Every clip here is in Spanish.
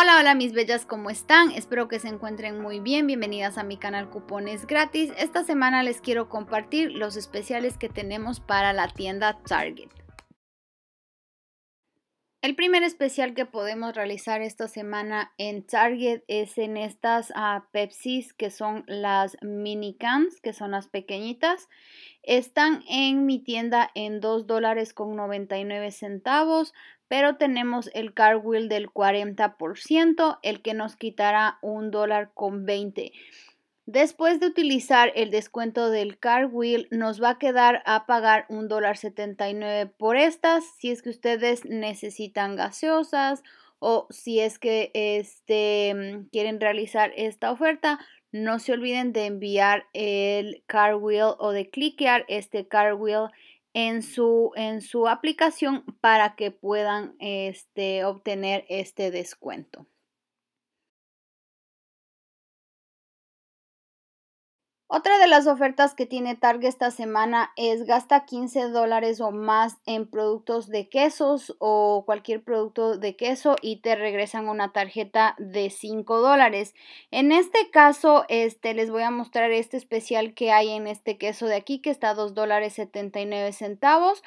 Hola, hola mis bellas, ¿cómo están? Espero que se encuentren muy bien. Bienvenidas a mi canal Cupones Gratis. Esta semana les quiero compartir los especiales que tenemos para la tienda Target. El primer especial que podemos realizar esta semana en Target es en estas ah, Pepsis que son las mini cans, que son las pequeñitas. Están en mi tienda en $2.99 dólares con 99 centavos pero tenemos el wheel del 40%, el que nos quitará un dólar con 20. Después de utilizar el descuento del wheel, nos va a quedar a pagar un dólar 79 por estas, si es que ustedes necesitan gaseosas o si es que este, quieren realizar esta oferta, no se olviden de enviar el wheel o de cliquear este wheel en su, aplicación para que puedan este, obtener este descuento. Otra de las ofertas que tiene Target esta semana es gasta 15 dólares o más en productos de quesos o cualquier producto de queso y te regresan una tarjeta de 5 dólares. En este caso, este, les voy a mostrar este especial que hay en este queso de aquí que está a 2 dólares 79 centavos.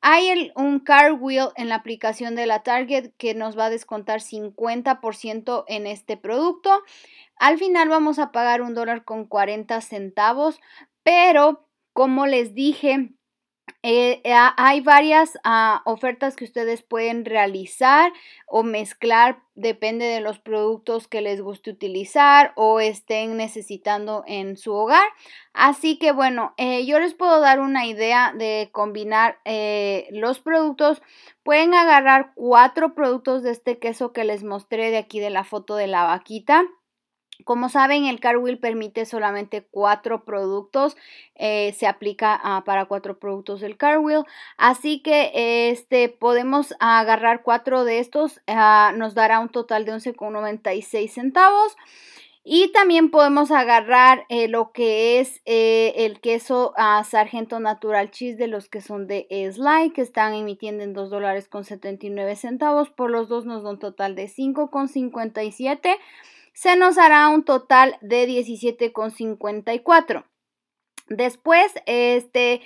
Hay un car wheel en la aplicación de la Target que nos va a descontar 50% en este producto. Al final vamos a pagar un dólar con 40 centavos, pero como les dije, eh, hay varias ah, ofertas que ustedes pueden realizar o mezclar, depende de los productos que les guste utilizar o estén necesitando en su hogar. Así que bueno, eh, yo les puedo dar una idea de combinar eh, los productos. Pueden agarrar cuatro productos de este queso que les mostré de aquí de la foto de la vaquita como saben, el Carwheel permite solamente cuatro productos, eh, se aplica ah, para cuatro productos del Carwheel. así que este, podemos agarrar cuatro de estos, ah, nos dará un total de 11,96 centavos. Y también podemos agarrar eh, lo que es eh, el queso ah, Sargento Natural Cheese de los que son de Sly, que están emitiendo en 2 dólares con 79 centavos. Por los dos nos da un total de 5,57 se nos hará un total de 17,54. Después, este,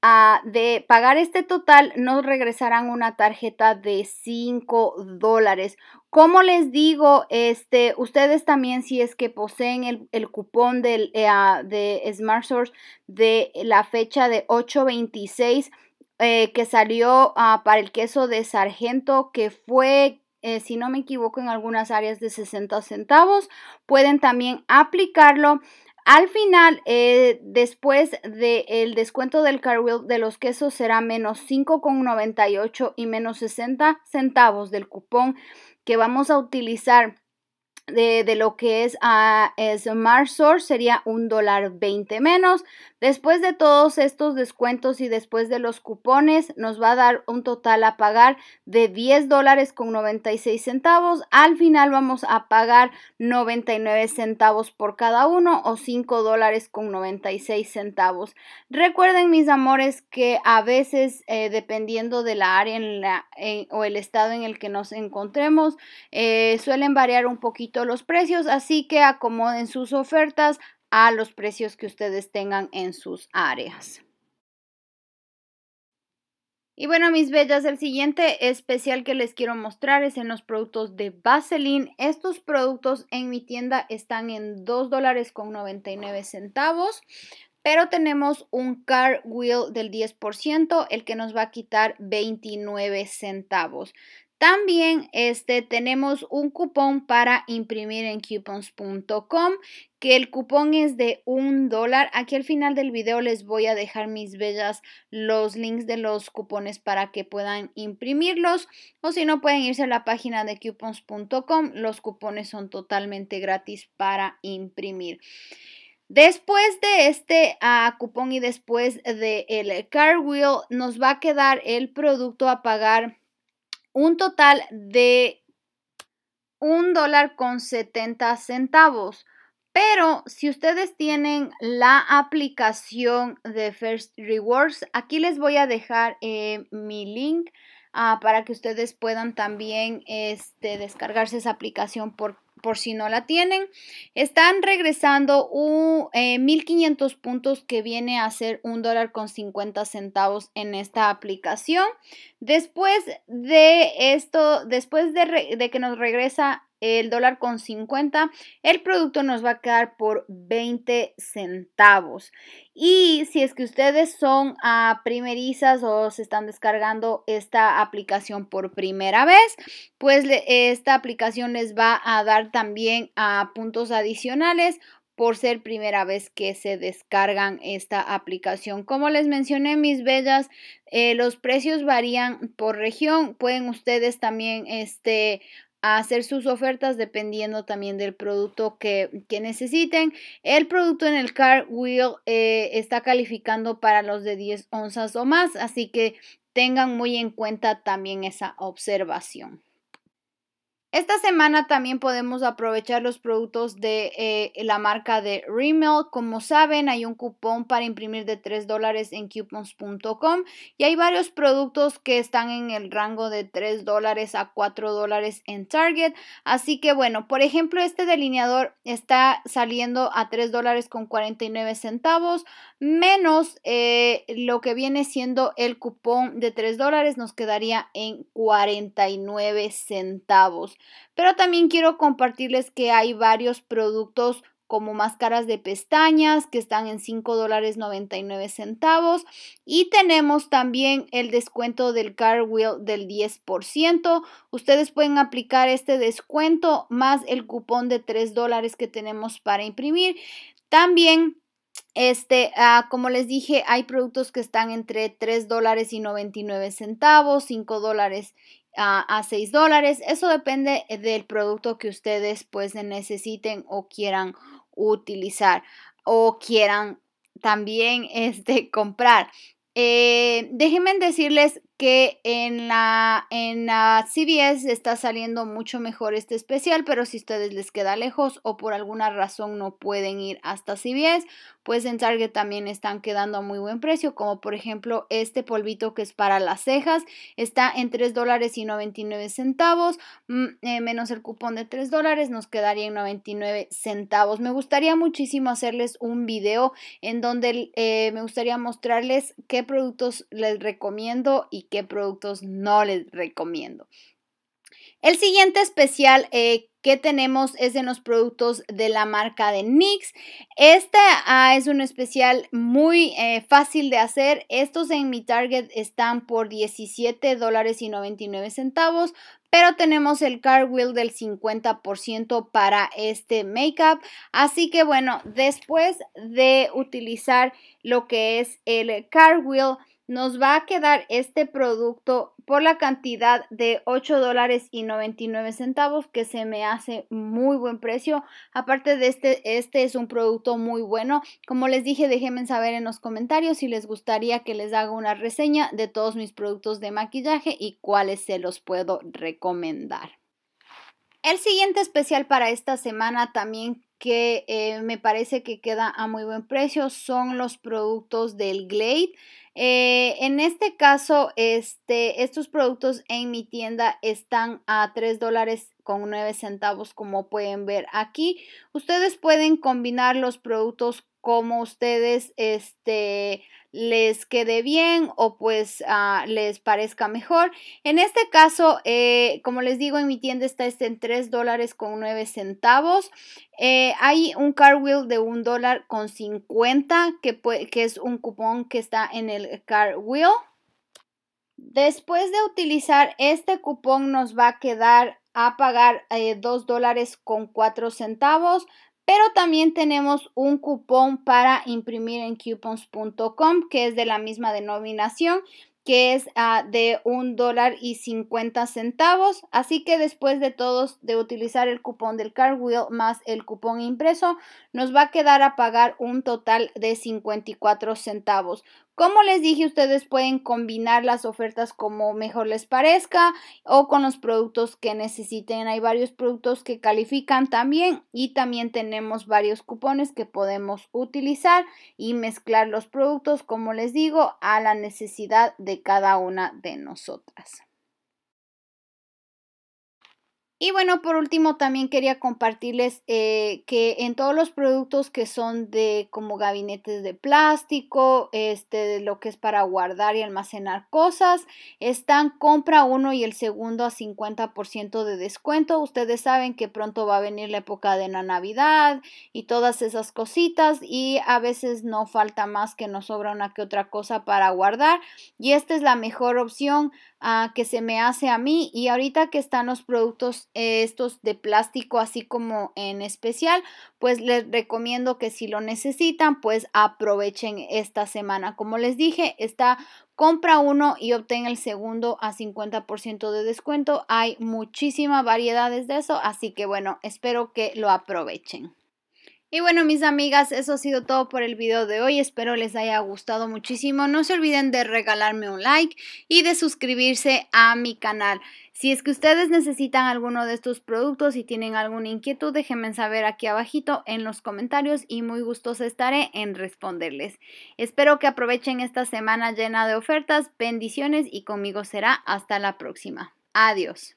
ah, de pagar este total, nos regresarán una tarjeta de 5 dólares. Como les digo, este, ustedes también si es que poseen el, cupón eh, ah, de Smart Source de la fecha de 826, eh, que salió ah, para el queso de sargento, que fue eh, si no me equivoco, en algunas áreas de 60 centavos. Pueden también aplicarlo al final, eh, después del descuento del carwheel de los quesos será menos 5,98 y menos 60 centavos del cupón que vamos a utilizar de, lo que es, a ah, Smart Source sería un dólar 20 menos. Después de todos estos descuentos y después de los cupones, nos va a dar un total a pagar de 10 dólares con 96 centavos. Al final vamos a pagar 99 centavos por cada uno o 5 dólares con 96 centavos. Recuerden, mis amores, que a veces, eh, dependiendo de la área en la, eh, o el estado en el que nos encontremos, eh, suelen variar un poquito los precios, así que acomoden sus ofertas a los precios que ustedes tengan en sus áreas. Y bueno, mis bellas, el siguiente especial que les quiero mostrar es en los productos de Vaseline. Estos productos en mi tienda están en $2.99 dólares con centavos pero tenemos un car wheel del 10%, el que nos va a quitar 29 centavos. También este, tenemos un cupón para imprimir en coupons.com, que el cupón es de un dólar. Aquí al final del video les voy a dejar mis bellas los links de los cupones para que puedan imprimirlos. O si no, pueden irse a la página de coupons.com. Los cupones son totalmente gratis para imprimir. Después de este ah, cupón y después del el wheel, nos va a quedar el producto a pagar un total de un dólar con 70 centavos. Pero si ustedes tienen la aplicación de First Rewards, aquí les voy a dejar eh, mi link ah, para que ustedes puedan también este, descargarse esa aplicación por por si no la tienen. Están regresando un, 1.500 eh, puntos que viene a ser un dólar con 50 centavos en esta aplicación. Después de esto, después de que nos regresa el dólar con 50, el producto nos va a quedar por 20 centavos. Y si es que ustedes son a primerizas o se están descargando esta aplicación por primera vez, pues esta aplicación les va a dar también a ah, puntos adicionales por ser primera vez que se descargan esta aplicación. Como les mencioné, mis bellas, eh, los precios varían por región. Pueden ustedes también este, a hacer sus ofertas dependiendo también del producto que, necesiten. El producto en el Car Wheel eh, está calificando para los de 10 onzas o más, así que tengan muy en cuenta también esa observación. Esta semana también podemos aprovechar los productos de eh, la marca de Rimmel. Como saben, hay un cupón para imprimir de 3 dólares en coupons.com y hay varios productos que están en el rango de 3 dólares a 4 dólares en Target. Así que bueno, por ejemplo, este delineador está saliendo a 3 dólares con 49 centavos menos eh, lo que viene siendo el cupón de 3 dólares nos quedaría en 49 centavos. Pero también quiero compartirles que hay varios productos como máscaras de pestañas que están en $5.99 dólares centavos y tenemos también el descuento del wheel del 10%. Ustedes pueden aplicar este descuento más el cupón de 3 dólares que tenemos para imprimir. También este, ah, como les dije, hay productos que están entre $3.99, dólares y centavos, dólares a 6 dólares. Eso depende eh, del producto que ustedes pues necesiten o quieran utilizar o quieran también este, comprar. Eh, déjenme decirles que en la, en la CBS está saliendo mucho mejor este especial, pero si ustedes les queda lejos o por alguna razón no pueden ir hasta CBS, pues en Target también están quedando a muy buen precio, como por ejemplo este polvito que es para las cejas, está en 3 dólares y 99 centavos, mm, eh, menos el cupón de 3 dólares, nos quedaría en 99 centavos. Me gustaría muchísimo hacerles un video en donde eh, me gustaría mostrarles qué productos les recomiendo y qué productos no les recomiendo. El siguiente especial eh, que tenemos es de los productos de la marca de NYX. Este ah, es un especial muy eh, fácil de hacer. Estos en mi Target están por $17.99. dólares pero tenemos el wheel del 50% para este makeup. Así que bueno, después de utilizar lo que es el wheel nos va a quedar este producto por la cantidad de 8 dólares y 99 centavos que se me hace muy buen precio aparte de este este es un producto muy bueno como les dije déjenme saber en los comentarios si les gustaría que les haga una reseña de todos mis productos de maquillaje y cuáles se los puedo recomendar el siguiente especial para esta semana también que eh, me parece que queda a muy buen precio son los productos del Glade. Eh, en este caso, este, estos productos en mi tienda están a 3 dólares con 9 centavos como pueden ver aquí. Ustedes pueden combinar los productos como ustedes este, les quede bien o pues ah, les parezca mejor. En este caso, eh, como les digo, en mi tienda está este en 3 dólares con 9 centavos. Eh, hay un car wheel de 1 dólar con 50 que, es un cupón que está en el car wheel. Después de utilizar este cupón nos va a quedar a pagar eh, dos 2 dólares con 4 centavos pero también tenemos un cupón para imprimir en coupons.com que es de la misma denominación que es ah, de un dólar y 50 centavos. Así que después de todos de utilizar el cupón del Wheel más el cupón impreso, nos va a quedar a pagar un total de 54 centavos. Como les dije, ustedes pueden combinar las ofertas como mejor les parezca o con los productos que necesiten. Hay varios productos que califican también y también tenemos varios cupones que podemos utilizar y mezclar los productos, como les digo, a la necesidad de cada una de nosotras. Y bueno, por último también quería compartirles eh, que en todos los productos que son de como gabinetes de plástico, este, lo que es para guardar y almacenar cosas, están compra uno y el segundo a 50% de descuento. Ustedes saben que pronto va a venir la época de la Navidad y todas esas cositas y a veces no falta más que nos sobra una que otra cosa para guardar y esta es la mejor opción ah, que se me hace a mí y ahorita que están los productos estos de plástico así como en especial, pues les recomiendo que si lo necesitan, pues aprovechen esta semana. Como les dije, está compra uno y obtén el segundo a 50% de descuento. Hay muchísimas variedades de eso, así que bueno, espero que lo aprovechen. Y bueno, mis amigas, eso ha sido todo por el video de hoy. Espero les haya gustado muchísimo. No se olviden de regalarme un like y de suscribirse a mi canal. Si es que ustedes necesitan alguno de estos productos y tienen alguna inquietud, déjenme saber aquí abajito en los comentarios y muy gustosa estaré en responderles. Espero que aprovechen esta semana llena de ofertas, bendiciones y conmigo será hasta la próxima. Adiós.